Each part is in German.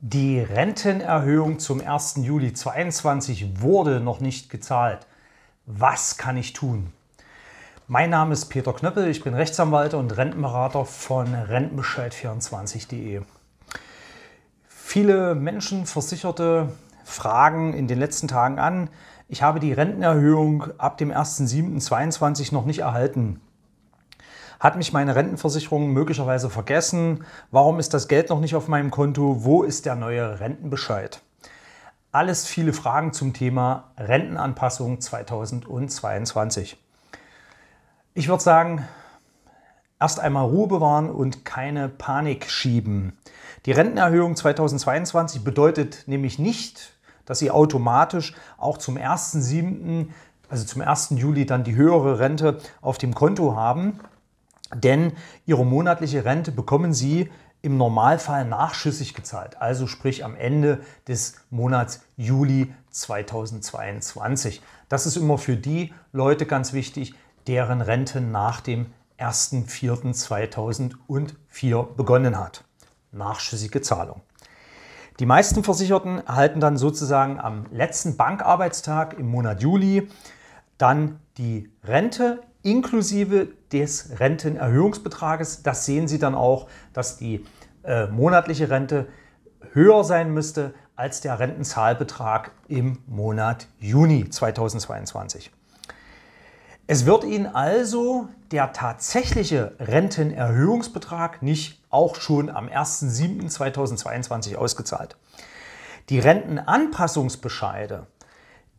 Die Rentenerhöhung zum 1. Juli 2022 wurde noch nicht gezahlt. Was kann ich tun? Mein Name ist Peter Knöppel, ich bin Rechtsanwalt und Rentenberater von Rentenbescheid24.de. Viele Menschen, Versicherte fragen in den letzten Tagen an, ich habe die Rentenerhöhung ab dem 1.7.22 noch nicht erhalten. Hat mich meine Rentenversicherung möglicherweise vergessen? Warum ist das Geld noch nicht auf meinem Konto? Wo ist der neue Rentenbescheid? Alles viele Fragen zum Thema Rentenanpassung 2022. Ich würde sagen, erst einmal Ruhe bewahren und keine Panik schieben. Die Rentenerhöhung 2022 bedeutet nämlich nicht, dass Sie automatisch auch zum 1.7., also zum 1. Juli dann die höhere Rente auf dem Konto haben. Denn Ihre monatliche Rente bekommen Sie im Normalfall nachschüssig gezahlt, also sprich am Ende des Monats Juli 2022. Das ist immer für die Leute ganz wichtig, deren Rente nach dem 1.4.2004 begonnen hat. Nachschüssige Zahlung. Die meisten Versicherten erhalten dann sozusagen am letzten Bankarbeitstag im Monat Juli dann die Rente inklusive des Rentenerhöhungsbetrages. Das sehen Sie dann auch, dass die äh, monatliche Rente höher sein müsste als der Rentenzahlbetrag im Monat Juni 2022. Es wird Ihnen also der tatsächliche Rentenerhöhungsbetrag nicht auch schon am 1.7.2022 ausgezahlt. Die Rentenanpassungsbescheide,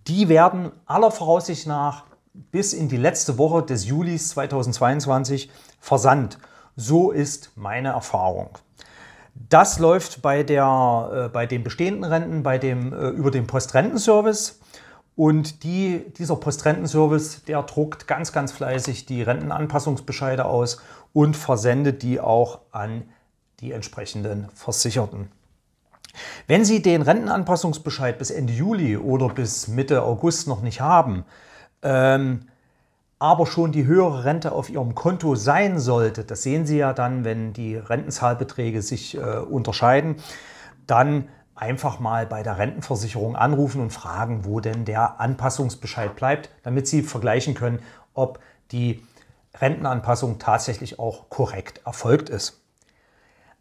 die werden aller Voraussicht nach bis in die letzte Woche des Julis 2022 versandt. So ist meine Erfahrung. Das läuft bei, der, äh, bei den bestehenden Renten bei dem, äh, über den Postrentenservice. Und die, dieser Postrentenservice, der druckt ganz, ganz fleißig die Rentenanpassungsbescheide aus und versendet die auch an die entsprechenden Versicherten. Wenn Sie den Rentenanpassungsbescheid bis Ende Juli oder bis Mitte August noch nicht haben, ähm, aber schon die höhere Rente auf ihrem Konto sein sollte, das sehen Sie ja dann, wenn die Rentenzahlbeträge sich äh, unterscheiden, dann einfach mal bei der Rentenversicherung anrufen und fragen, wo denn der Anpassungsbescheid bleibt, damit Sie vergleichen können, ob die Rentenanpassung tatsächlich auch korrekt erfolgt ist.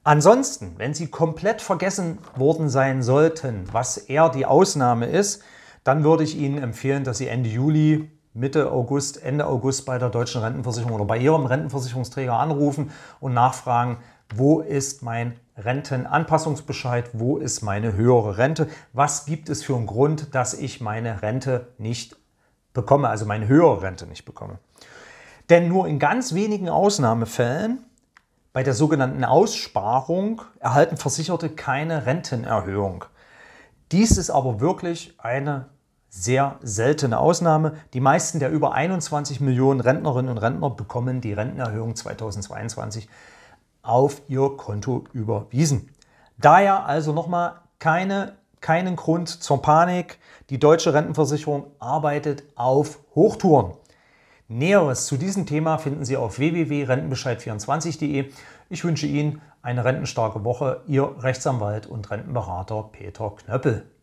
Ansonsten, wenn Sie komplett vergessen worden sein sollten, was eher die Ausnahme ist, dann würde ich Ihnen empfehlen, dass Sie Ende Juli, Mitte August, Ende August bei der deutschen Rentenversicherung oder bei Ihrem Rentenversicherungsträger anrufen und nachfragen, wo ist mein Rentenanpassungsbescheid, wo ist meine höhere Rente, was gibt es für einen Grund, dass ich meine Rente nicht bekomme, also meine höhere Rente nicht bekomme. Denn nur in ganz wenigen Ausnahmefällen bei der sogenannten Aussparung erhalten Versicherte keine Rentenerhöhung. Dies ist aber wirklich eine sehr seltene Ausnahme. Die meisten der über 21 Millionen Rentnerinnen und Rentner bekommen die Rentenerhöhung 2022 auf ihr Konto überwiesen. Daher also nochmal keine, keinen Grund zur Panik. Die deutsche Rentenversicherung arbeitet auf Hochtouren. Näheres zu diesem Thema finden Sie auf www.rentenbescheid24.de. Ich wünsche Ihnen eine rentenstarke Woche. Ihr Rechtsanwalt und Rentenberater Peter Knöppel.